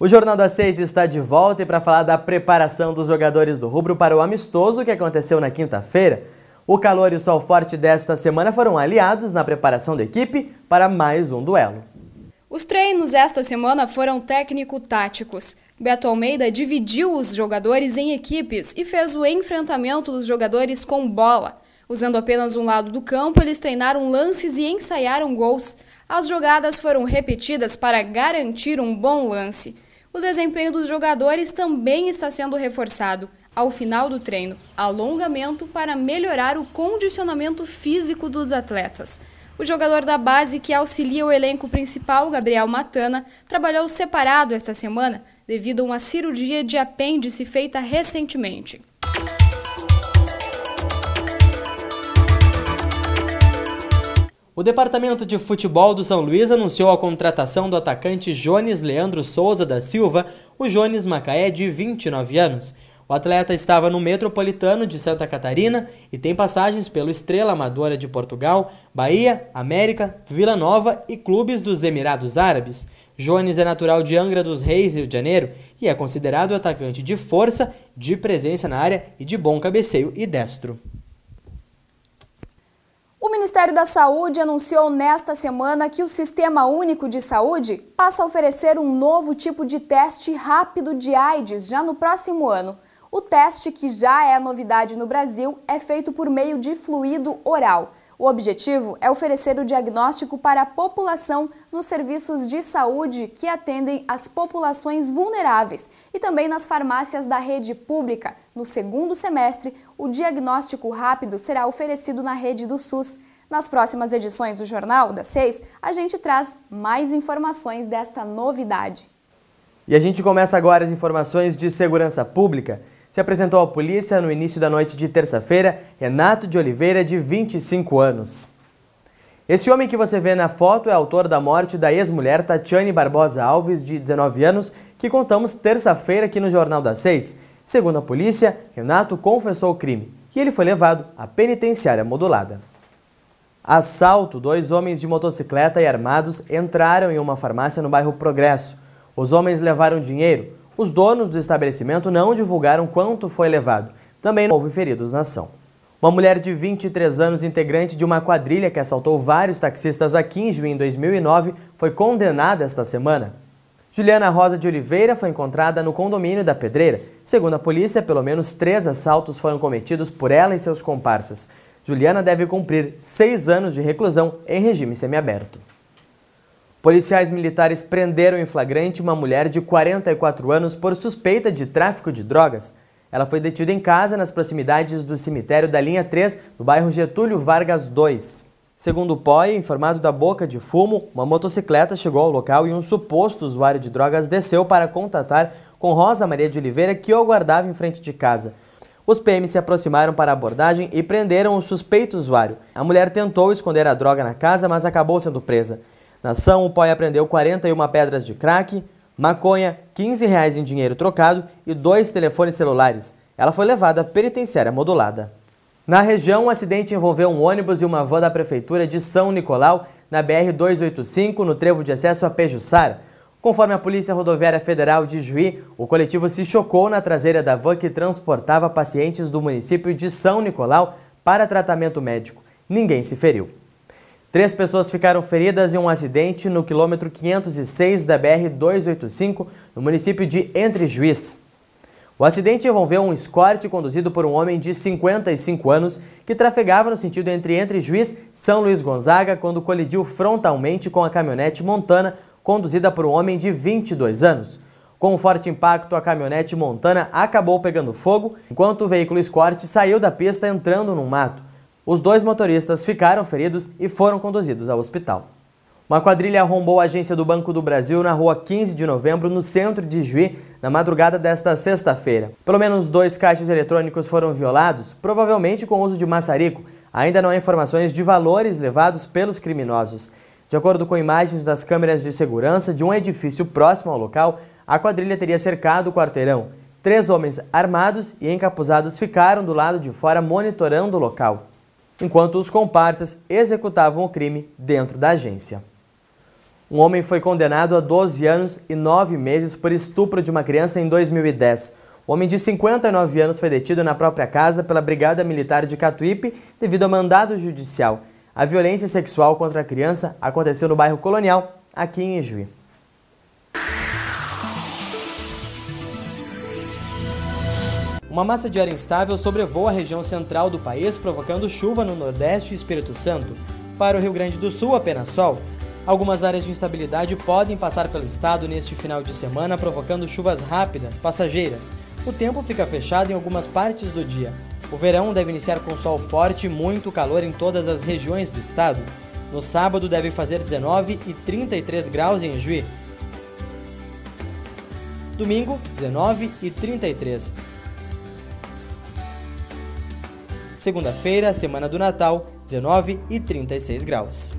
O Jornal da 6 está de volta e para falar da preparação dos jogadores do rubro para o amistoso que aconteceu na quinta-feira, o calor e o sol forte desta semana foram aliados na preparação da equipe para mais um duelo. Os treinos esta semana foram técnico-táticos. Beto Almeida dividiu os jogadores em equipes e fez o enfrentamento dos jogadores com bola. Usando apenas um lado do campo, eles treinaram lances e ensaiaram gols. As jogadas foram repetidas para garantir um bom lance. O desempenho dos jogadores também está sendo reforçado. Ao final do treino, alongamento para melhorar o condicionamento físico dos atletas. O jogador da base que auxilia o elenco principal, Gabriel Matana, trabalhou separado esta semana devido a uma cirurgia de apêndice feita recentemente. O Departamento de Futebol do São Luís anunciou a contratação do atacante Jones Leandro Souza da Silva, o Jones Macaé, de 29 anos. O atleta estava no Metropolitano de Santa Catarina e tem passagens pelo Estrela Amadora de Portugal, Bahia, América, Vila Nova e clubes dos Emirados Árabes. Jones é natural de Angra dos Reis, Rio de Janeiro, e é considerado atacante de força, de presença na área e de bom cabeceio e destro. O Ministério da Saúde anunciou nesta semana que o Sistema Único de Saúde passa a oferecer um novo tipo de teste rápido de AIDS já no próximo ano. O teste, que já é novidade no Brasil, é feito por meio de fluido oral. O objetivo é oferecer o diagnóstico para a população nos serviços de saúde que atendem as populações vulneráveis e também nas farmácias da rede pública. No segundo semestre, o diagnóstico rápido será oferecido na rede do SUS. Nas próximas edições do Jornal das Seis, a gente traz mais informações desta novidade. E a gente começa agora as informações de segurança pública se apresentou à polícia no início da noite de terça-feira, Renato de Oliveira, de 25 anos. Esse homem que você vê na foto é autor da morte da ex-mulher Tatiane Barbosa Alves, de 19 anos, que contamos terça-feira aqui no Jornal das Seis. Segundo a polícia, Renato confessou o crime e ele foi levado à penitenciária modulada. Assalto, dois homens de motocicleta e armados entraram em uma farmácia no bairro Progresso. Os homens levaram dinheiro, os donos do estabelecimento não divulgaram quanto foi levado. Também não houve feridos na ação. Uma mulher de 23 anos, integrante de uma quadrilha que assaltou vários taxistas aqui em junho em 2009, foi condenada esta semana. Juliana Rosa de Oliveira foi encontrada no condomínio da Pedreira. Segundo a polícia, pelo menos três assaltos foram cometidos por ela e seus comparsas. Juliana deve cumprir seis anos de reclusão em regime semiaberto. Policiais militares prenderam em flagrante uma mulher de 44 anos por suspeita de tráfico de drogas. Ela foi detida em casa nas proximidades do cemitério da linha 3, no bairro Getúlio Vargas 2. Segundo o POI, informado da boca de fumo, uma motocicleta chegou ao local e um suposto usuário de drogas desceu para contatar com Rosa Maria de Oliveira, que o aguardava em frente de casa. Os PMs se aproximaram para a abordagem e prenderam o suspeito usuário. A mulher tentou esconder a droga na casa, mas acabou sendo presa. Na ação, o pai apreendeu 41 pedras de crack, maconha, 15 reais em dinheiro trocado e dois telefones celulares. Ela foi levada à penitenciária modulada. Na região, o um acidente envolveu um ônibus e uma van da Prefeitura de São Nicolau, na BR-285, no trevo de acesso a Pejuçar. Conforme a Polícia Rodoviária Federal de Juí, o coletivo se chocou na traseira da van que transportava pacientes do município de São Nicolau para tratamento médico. Ninguém se feriu. Três pessoas ficaram feridas em um acidente no quilômetro 506 da BR-285, no município de Entre Juiz. O acidente envolveu um escorte conduzido por um homem de 55 anos que trafegava no sentido entre Entre Juiz São Luís Gonzaga quando colidiu frontalmente com a caminhonete Montana conduzida por um homem de 22 anos. Com um forte impacto, a caminhonete Montana acabou pegando fogo, enquanto o veículo escorte saiu da pista entrando no mato. Os dois motoristas ficaram feridos e foram conduzidos ao hospital. Uma quadrilha arrombou a agência do Banco do Brasil na rua 15 de novembro, no centro de Juí, na madrugada desta sexta-feira. Pelo menos dois caixas eletrônicos foram violados, provavelmente com uso de maçarico. Ainda não há informações de valores levados pelos criminosos. De acordo com imagens das câmeras de segurança de um edifício próximo ao local, a quadrilha teria cercado o quarteirão. Três homens armados e encapuzados ficaram do lado de fora monitorando o local enquanto os comparsas executavam o crime dentro da agência. Um homem foi condenado a 12 anos e 9 meses por estupro de uma criança em 2010. O homem de 59 anos foi detido na própria casa pela Brigada Militar de Catuípe devido a mandado judicial. A violência sexual contra a criança aconteceu no bairro Colonial, aqui em Ijuí. Uma massa de ar instável sobrevoa a região central do país, provocando chuva no Nordeste e Espírito Santo. Para o Rio Grande do Sul, apenas sol. Algumas áreas de instabilidade podem passar pelo estado neste final de semana, provocando chuvas rápidas, passageiras. O tempo fica fechado em algumas partes do dia. O verão deve iniciar com sol forte e muito calor em todas as regiões do estado. No sábado deve fazer 19 e 33 graus em Juiz. Domingo, 19 e 33. Segunda-feira, semana do Natal, 19 e 36 graus.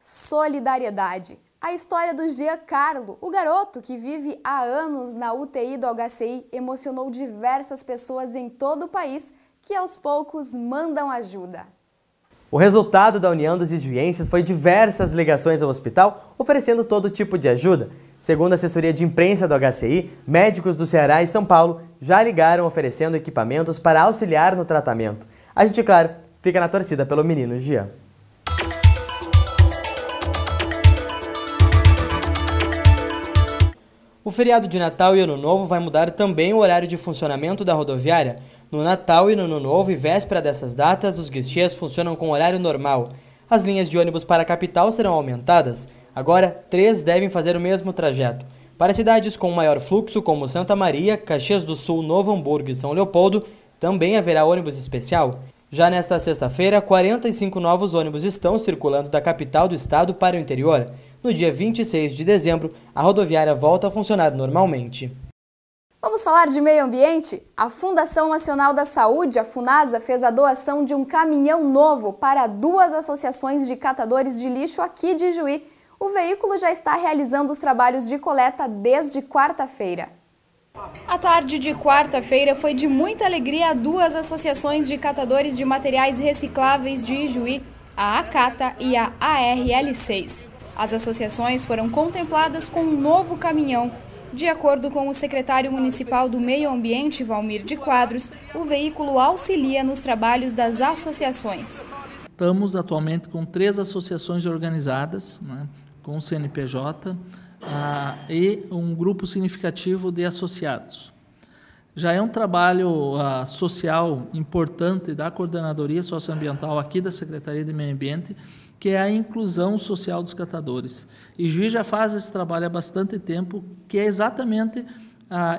Solidariedade. A história do Jean Carlo, o garoto que vive há anos na UTI do HCI, emocionou diversas pessoas em todo o país que aos poucos mandam ajuda. O resultado da união dos esvienses foi diversas ligações ao hospital, oferecendo todo tipo de ajuda, Segundo a assessoria de imprensa do HCI, médicos do Ceará e São Paulo já ligaram oferecendo equipamentos para auxiliar no tratamento. A gente, claro, fica na torcida pelo menino Jean. O feriado de Natal e Ano Novo vai mudar também o horário de funcionamento da rodoviária. No Natal e no Ano Novo e véspera dessas datas, os guichês funcionam com horário normal. As linhas de ônibus para a capital serão aumentadas. Agora, três devem fazer o mesmo trajeto. Para cidades com maior fluxo, como Santa Maria, Caxias do Sul, Novo Hamburgo e São Leopoldo, também haverá ônibus especial. Já nesta sexta-feira, 45 novos ônibus estão circulando da capital do estado para o interior. No dia 26 de dezembro, a rodoviária volta a funcionar normalmente. Vamos falar de meio ambiente? A Fundação Nacional da Saúde, a FUNASA, fez a doação de um caminhão novo para duas associações de catadores de lixo aqui de Juí o veículo já está realizando os trabalhos de coleta desde quarta-feira. A tarde de quarta-feira foi de muita alegria a duas associações de catadores de materiais recicláveis de Ijuí, a ACATA e a ARL6. As associações foram contempladas com um novo caminhão. De acordo com o secretário municipal do Meio Ambiente, Valmir de Quadros, o veículo auxilia nos trabalhos das associações. Estamos atualmente com três associações organizadas, né? com o CNPJ e um grupo significativo de associados. Já é um trabalho social importante da Coordenadoria Socioambiental aqui da Secretaria de Meio Ambiente, que é a inclusão social dos catadores. E Juiz já faz esse trabalho há bastante tempo, que é exatamente ah,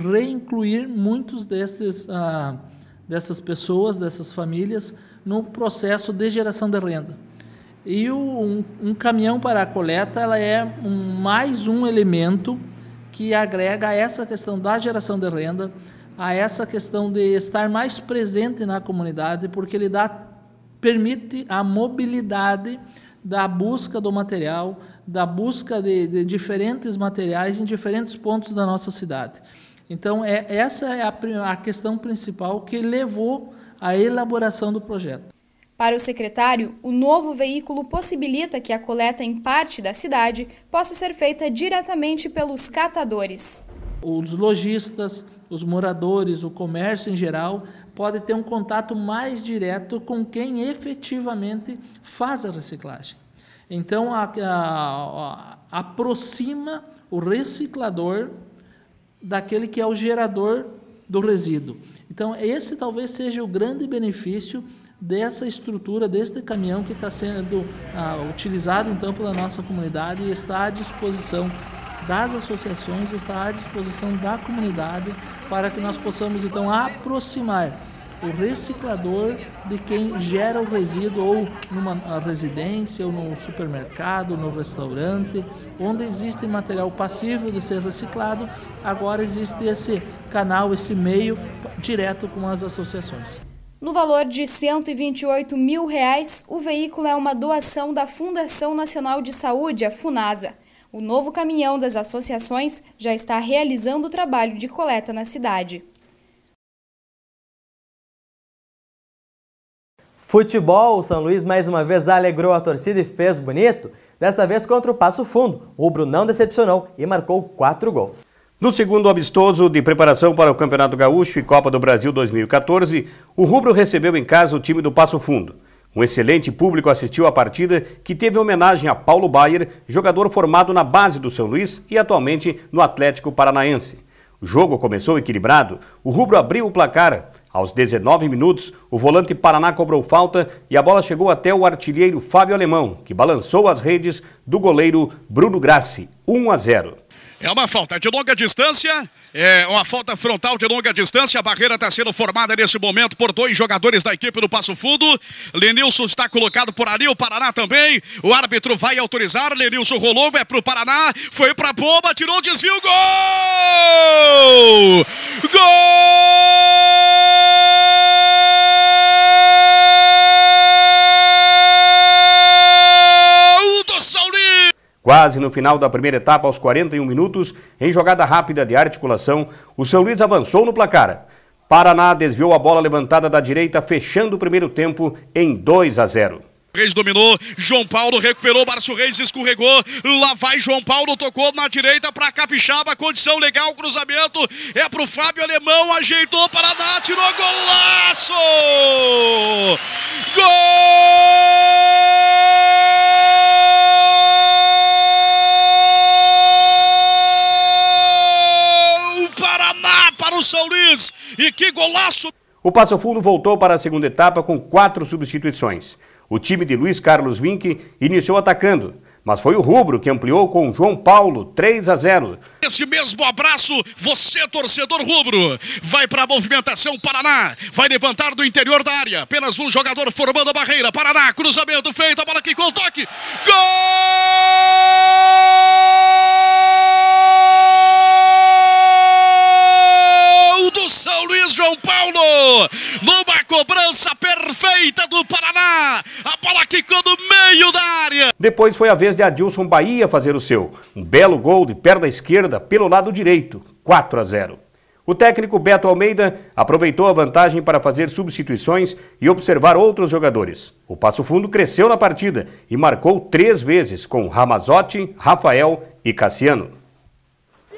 reincluir muitos desses, dessas pessoas, dessas famílias, no processo de geração de renda. E o, um, um, caminhão para a coleta ela é um, mais um elemento que agrega a essa questão da geração de renda, a essa questão de estar mais presente na comunidade, porque ele dá, permite a mobilidade da busca do material, da busca de, de diferentes materiais em diferentes pontos da nossa cidade. Então, é, essa é a, a questão principal que levou à elaboração do projeto. Para o secretário, o novo veículo possibilita que a coleta em parte da cidade possa ser feita diretamente pelos catadores. Os lojistas, os moradores, o comércio em geral, pode ter um contato mais direto com quem efetivamente faz a reciclagem. Então, a, a, a, aproxima o reciclador daquele que é o gerador do resíduo. Então, esse talvez seja o grande benefício dessa estrutura, deste caminhão que está sendo ah, utilizado então pela nossa comunidade e está à disposição das associações, está à disposição da comunidade para que nós possamos então aproximar o reciclador de quem gera o resíduo ou numa ah, residência, ou no supermercado, no restaurante, onde existe material passível de ser reciclado, agora existe esse canal, esse meio direto com as associações. No valor de R$ 128 mil, reais, o veículo é uma doação da Fundação Nacional de Saúde, a FUNASA. O novo caminhão das associações já está realizando o trabalho de coleta na cidade. Futebol, o São Luís mais uma vez alegrou a torcida e fez bonito. Dessa vez contra o Passo Fundo, o não decepcionou e marcou quatro gols. No segundo amistoso de preparação para o Campeonato Gaúcho e Copa do Brasil 2014, o Rubro recebeu em casa o time do Passo Fundo. Um excelente público assistiu à partida que teve homenagem a Paulo Bayer, jogador formado na base do São Luís e atualmente no Atlético Paranaense. O jogo começou equilibrado, o Rubro abriu o placar. Aos 19 minutos, o volante Paraná cobrou falta e a bola chegou até o artilheiro Fábio Alemão, que balançou as redes do goleiro Bruno Grassi, 1 a 0. É uma falta de longa distância. É uma falta frontal de longa distância. A barreira está sendo formada nesse momento por dois jogadores da equipe do Passo Fundo. Lenilson está colocado por ali, o Paraná também. O árbitro vai autorizar. Lenilson rolou, é para o Paraná. Foi para a bomba, tirou o desvio. Gol! Gol! Quase no final da primeira etapa, aos 41 minutos, em jogada rápida de articulação, o São Luís avançou no placar. Paraná desviou a bola levantada da direita, fechando o primeiro tempo em 2 a 0. Reis dominou, João Paulo recuperou, Márcio Reis escorregou, lá vai João Paulo, tocou na direita para Capixaba, condição legal, cruzamento, é para o Fábio Alemão, ajeitou, Paraná, tirou golaço! Gol! o São Luís. E que golaço! O Passo Fundo voltou para a segunda etapa com quatro substituições. O time de Luiz Carlos Vinck iniciou atacando, mas foi o Rubro que ampliou com João Paulo 3 a 0. Esse mesmo abraço, você torcedor Rubro, vai para a movimentação Paraná, vai levantar do interior da área, apenas um jogador formando a barreira. Paraná, cruzamento feito, a bola quicou, toque. Gol! Luiz João Paulo. Numa cobrança perfeita do Paraná. A bola quicou no meio da área. Depois foi a vez de Adilson Bahia fazer o seu. Um belo gol de perna esquerda pelo lado direito. 4 a 0. O técnico Beto Almeida aproveitou a vantagem para fazer substituições e observar outros jogadores. O Passo Fundo cresceu na partida e marcou três vezes com Ramazotti, Rafael e Cassiano.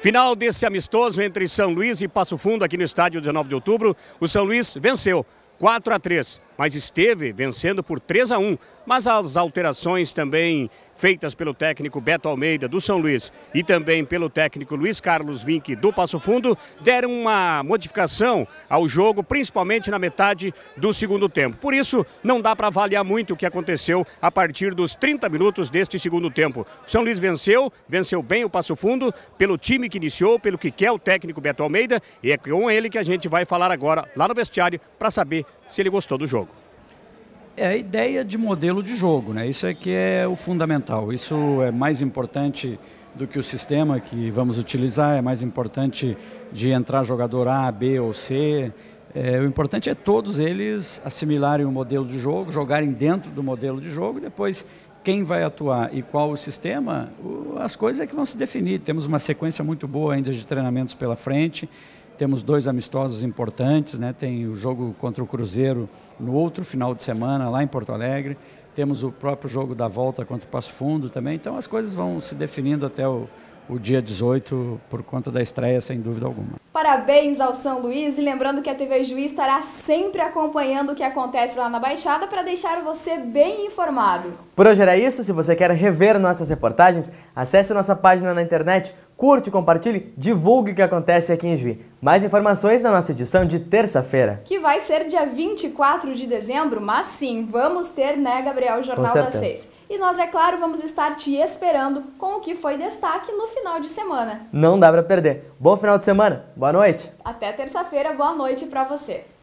Final desse amistoso entre São Luís e Passo Fundo aqui no estádio 19 de outubro, o São Luís venceu 4 a 3, mas esteve vencendo por 3 a 1, mas as alterações também feitas pelo técnico Beto Almeida do São Luís e também pelo técnico Luiz Carlos Vinck do Passo Fundo, deram uma modificação ao jogo, principalmente na metade do segundo tempo. Por isso, não dá para avaliar muito o que aconteceu a partir dos 30 minutos deste segundo tempo. O São Luís venceu, venceu bem o Passo Fundo pelo time que iniciou, pelo que quer o técnico Beto Almeida, e é com ele que a gente vai falar agora lá no vestiário para saber se ele gostou do jogo. É a ideia de modelo de jogo, né? Isso é que é o fundamental. Isso é mais importante do que o sistema que vamos utilizar, é mais importante de entrar jogador A, B ou C. É, o importante é todos eles assimilarem o modelo de jogo, jogarem dentro do modelo de jogo e depois quem vai atuar e qual o sistema, as coisas é que vão se definir. Temos uma sequência muito boa ainda de treinamentos pela frente. Temos dois amistosos importantes, né? Tem o jogo contra o Cruzeiro no outro final de semana lá em Porto Alegre. Temos o próprio jogo da volta contra o Passo Fundo também. Então as coisas vão se definindo até o, o dia 18 por conta da estreia, sem dúvida alguma. Parabéns ao São Luís e lembrando que a TV Juiz estará sempre acompanhando o que acontece lá na Baixada para deixar você bem informado. Por hoje era isso. Se você quer rever nossas reportagens, acesse nossa página na internet Curte, compartilhe, divulgue o que acontece aqui em Juiz. Mais informações na nossa edição de terça-feira. Que vai ser dia 24 de dezembro, mas sim, vamos ter, né, Gabriel, o Jornal das Seis. E nós, é claro, vamos estar te esperando com o que foi destaque no final de semana. Não dá para perder. Bom final de semana, boa noite. Até terça-feira, boa noite para você.